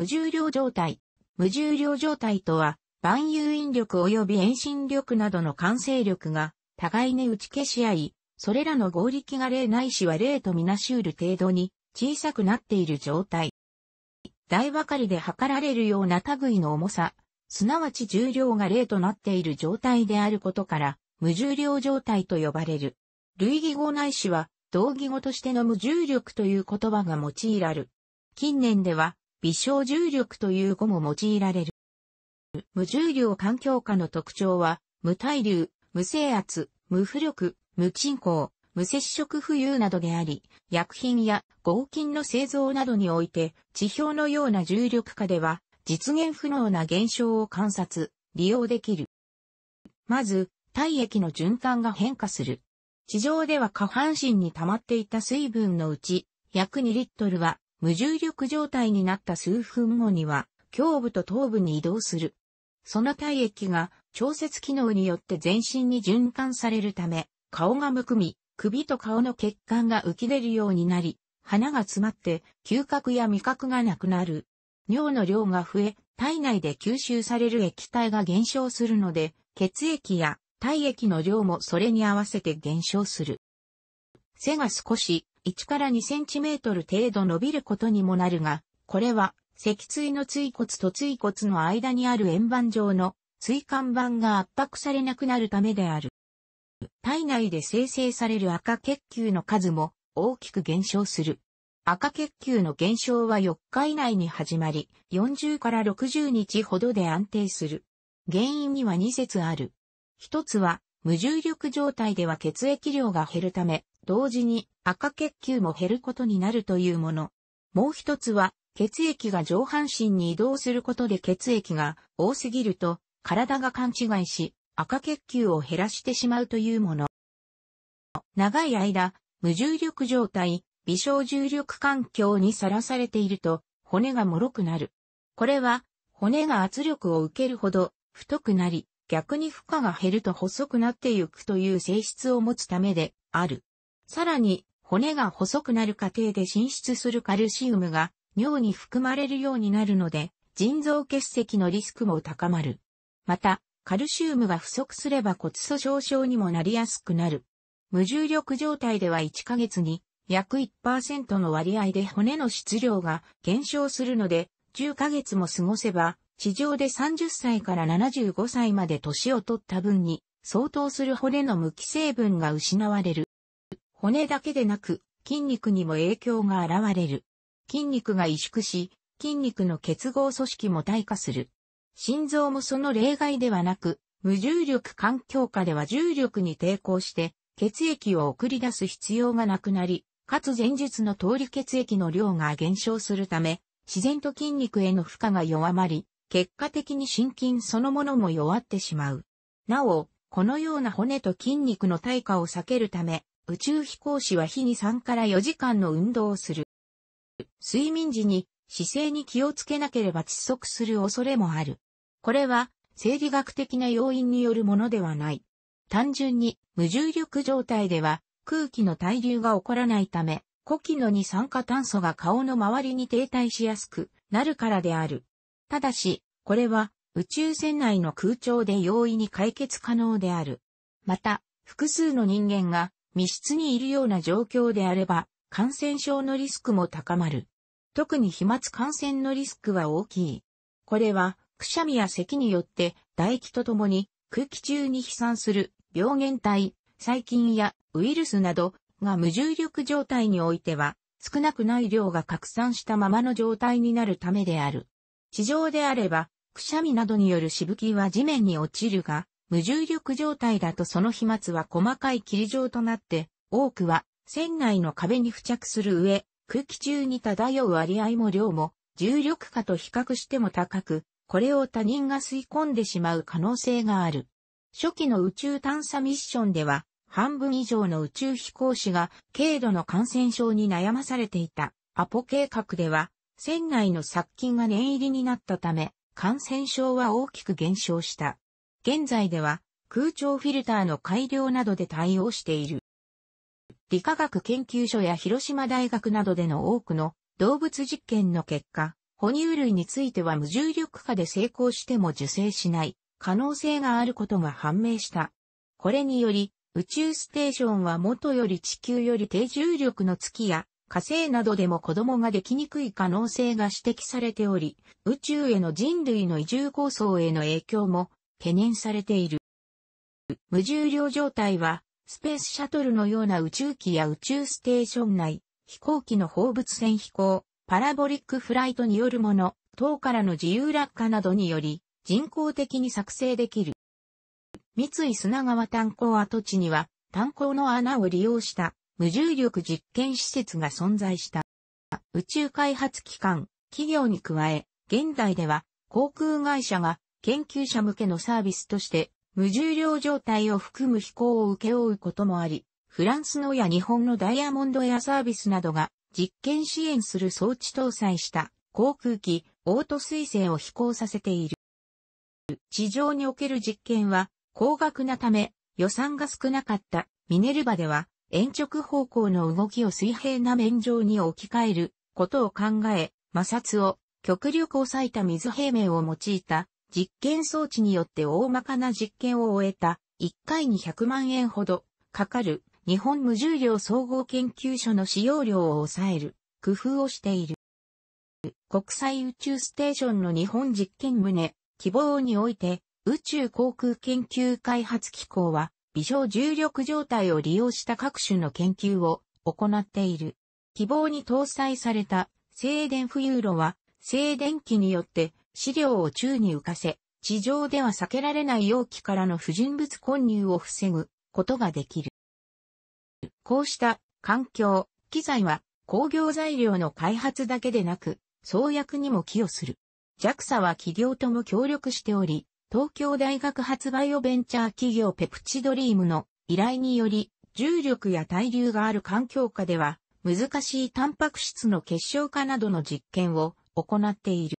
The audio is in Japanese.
無重量状態。無重量状態とは、万有引力及び遠心力などの完性力が、互いに打ち消し合い、それらの合力が例ないしは例とみなしうる程度に小さくなっている状態。台ばかりで測られるような類の重さ、すなわち重量が0となっている状態であることから、無重量状態と呼ばれる。類義語ないしは、同義語としての無重力という言葉が用いられる。近年では、微小重力という語も用いられる。無重量環境下の特徴は、無対流、無制圧、無浮力、無沈降、無接触浮遊などであり、薬品や合金の製造などにおいて、地表のような重力下では、実現不能な現象を観察、利用できる。まず、体液の循環が変化する。地上では下半身に溜まっていた水分のうち、約2リットルは無重力状態になった数分後には、胸部と頭部に移動する。その体液が調節機能によって全身に循環されるため、顔がむくみ、首と顔の血管が浮き出るようになり、鼻が詰まって嗅覚や味覚がなくなる。尿の量が増え、体内で吸収される液体が減少するので、血液や体液の量もそれに合わせて減少する。背が少し1から2センチメートル程度伸びることにもなるが、これは、脊椎の椎骨と椎骨の間にある円盤状の椎間板が圧迫されなくなるためである。体内で生成される赤血球の数も大きく減少する。赤血球の減少は4日以内に始まり、40から60日ほどで安定する。原因には2節ある。1つは、無重力状態では血液量が減るため、同時に赤血球も減ることになるというもの。もう一つは、血液が上半身に移動することで血液が多すぎると、体が勘違いし、赤血球を減らしてしまうというもの。長い間、無重力状態、微小重力環境にさらされていると、骨が脆くなる。これは、骨が圧力を受けるほど太くなり、逆に負荷が減ると細くなっていくという性質を持つためである。さらに、骨が細くなる過程で浸出するカルシウムが尿に含まれるようになるので、腎臓結石のリスクも高まる。また、カルシウムが不足すれば骨粗鬆症にもなりやすくなる。無重力状態では1ヶ月に約1%の割合で骨の質量が減少するので、10ヶ月も過ごせば、地上で30歳から75歳まで年を取った分に相当する骨の無機成分が失われる。骨だけでなく筋肉にも影響が現れる。筋肉が萎縮し、筋肉の結合組織も退化する。心臓もその例外ではなく、無重力環境下では重力に抵抗して、血液を送り出す必要がなくなり、かつ前述の通り血液の量が減少するため、自然と筋肉への負荷が弱まり、結果的に心筋そのものも弱ってしまう。なお、このような骨と筋肉の退化を避けるため、宇宙飛行士は日に3から4時間の運動をする。睡眠時に姿勢に気をつけなければ窒息する恐れもある。これは生理学的な要因によるものではない。単純に無重力状態では空気の対流が起こらないため、呼気の二酸化炭素が顔の周りに停滞しやすくなるからである。ただし、これは宇宙船内の空調で容易に解決可能である。また、複数の人間が密室にいるような状況であれば、感染症のリスクも高まる。特に飛沫感染のリスクは大きい。これは、くしゃみや咳によって、唾液とともに空気中に飛散する病原体、細菌やウイルスなどが無重力状態においては、少なくない量が拡散したままの状態になるためである。地上であれば、くしゃみなどによるしぶきは地面に落ちるが、無重力状態だとその飛沫は細かい霧状となって、多くは船内の壁に付着する上、空気中に漂う割合も量も、重力化と比較しても高く、これを他人が吸い込んでしまう可能性がある。初期の宇宙探査ミッションでは、半分以上の宇宙飛行士が軽度の感染症に悩まされていた。アポ計画では、船内の殺菌が念入りになったため、感染症は大きく減少した。現在では空調フィルターの改良などで対応している。理化学研究所や広島大学などでの多くの動物実験の結果、哺乳類については無重力化で成功しても受精しない可能性があることが判明した。これにより、宇宙ステーションは元より地球より低重力の月や火星などでも子供ができにくい可能性が指摘されており、宇宙への人類の移住構想への影響も懸念されている。無重量状態は、スペースシャトルのような宇宙機や宇宙ステーション内、飛行機の放物線飛行、パラボリックフライトによるもの、等からの自由落下などにより、人工的に作成できる。三井砂川炭鉱跡地には、炭鉱の穴を利用した無重力実験施設が存在した。宇宙開発機関、企業に加え、現代では航空会社が研究者向けのサービスとして、無重量状態を含む飛行を請け負うこともあり、フランスのや日本のダイヤモンドエアサービスなどが実験支援する装置搭載した航空機、オート彗星を飛行させている。地上における実験は高額なため予算が少なかったミネルバでは延直方向の動きを水平な面上に置き換えることを考え、摩擦を極力抑えた水平面を用いた実験装置によって大まかな実験を終えた、1回に100万円ほどかかる日本無重量総合研究所の使用量を抑える工夫をしている。国際宇宙ステーションの日本実験棟、希望において、宇宙航空研究開発機構は、微小重力状態を利用した各種の研究を行っている。希望に搭載された静電浮遊炉は、静電気によって資料を宙に浮かせ、地上では避けられない容器からの不純物混入を防ぐことができる。こうした環境、機材は工業材料の開発だけでなく、創薬にも寄与する。JAXA は企業とも協力しており、東京大学発売オベンチャー企業ペプチドリームの依頼により、重力や対流がある環境下では、難しいタンパク質の結晶化などの実験を行っている。